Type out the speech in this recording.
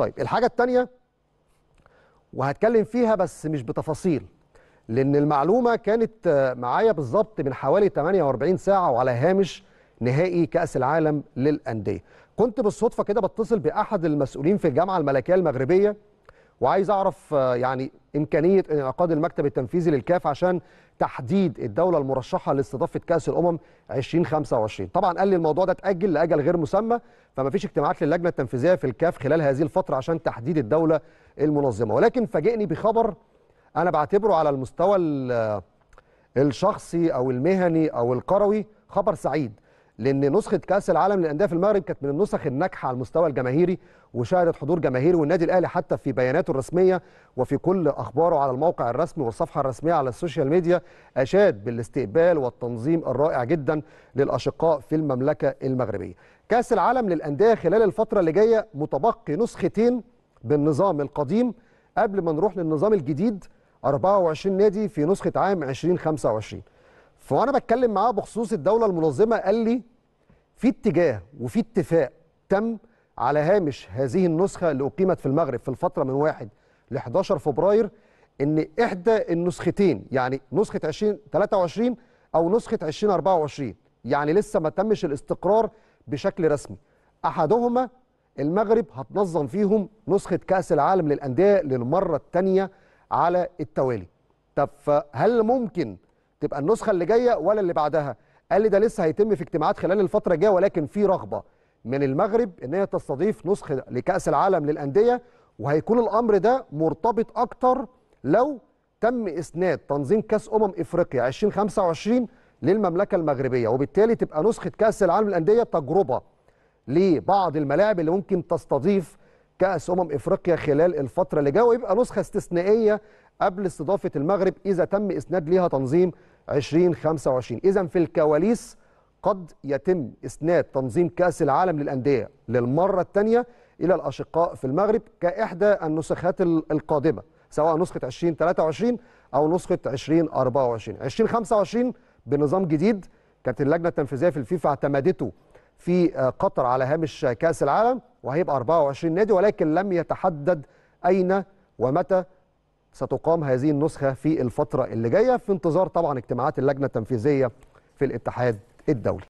طيب الحاجه الثانيه وهتكلم فيها بس مش بتفاصيل لان المعلومه كانت معايا بالظبط من حوالي 48 ساعه وعلى هامش نهائي كاس العالم للانديه كنت بالصدفه كده بتصل باحد المسؤولين في الجامعه الملكيه المغربيه وعايز اعرف آه، يعني امكانيه انعقاد المكتب التنفيذي للكاف عشان تحديد الدوله المرشحه لاستضافه كاس الامم 2025 طبعا قال لي الموضوع ده اتاجل لاجل غير مسمى فما فيش اجتماعات للجنه التنفيذيه في الكاف خلال هذه الفتره عشان تحديد الدوله المنظمه ولكن فاجئني بخبر انا بعتبره على المستوى آه، الشخصي او المهني او القروي خبر سعيد لان نسخه كاس العالم للانديه في المغرب كانت من النسخ الناجحه على المستوى الجماهيري وشهدت حضور جماهيري والنادي الاهلي حتى في بياناته الرسميه وفي كل اخباره على الموقع الرسمي والصفحه الرسميه على السوشيال ميديا اشاد بالاستقبال والتنظيم الرائع جدا للاشقاء في المملكه المغربيه. كاس العالم للانديه خلال الفتره اللي جايه متبقي نسختين بالنظام القديم قبل ما نروح للنظام الجديد 24 نادي في نسخه عام 2025. فوانا بتكلم معاه بخصوص الدوله المنظمه قال لي في اتجاه وفي اتفاق تم على هامش هذه النسخه اللي اقيمت في المغرب في الفتره من 1 ل 11 فبراير ان احدى النسختين يعني نسخه 2023 او نسخه 2024 يعني لسه ما تمش الاستقرار بشكل رسمي احدهما المغرب هتنظم فيهم نسخه كاس العالم للانديه للمره الثانيه على التوالي طب فهل ممكن تبقى النسخه اللي جايه ولا اللي بعدها قال لي ده لسه هيتم في اجتماعات خلال الفتره الجايه ولكن في رغبه من المغرب ان هي تستضيف نسخه لكاس العالم للانديه وهيكون الامر ده مرتبط اكتر لو تم اسناد تنظيم كاس امم افريقيا 2025 للمملكه المغربيه وبالتالي تبقى نسخه كاس العالم للانديه تجربه لبعض الملاعب اللي ممكن تستضيف كاس امم افريقيا خلال الفتره اللي جايه ويبقى نسخه استثنائيه قبل استضافه المغرب اذا تم اسناد ليها تنظيم 2025 إذا في الكواليس قد يتم إسناد تنظيم كأس العالم للأندية للمرة الثانية إلى الأشقاء في المغرب كإحدى النسخات القادمة سواء نسخة 2023 أو نسخة 2024 2025 بنظام جديد كانت اللجنة التنفيذية في الفيفا اعتمدته في آه، قطر على هامش كأس العالم وهيبقى 24 نادي ولكن لم يتحدد أين ومتى ستقام هذه النسخة في الفترة اللي جاية في انتظار طبعا اجتماعات اللجنة التنفيذية في الاتحاد الدولي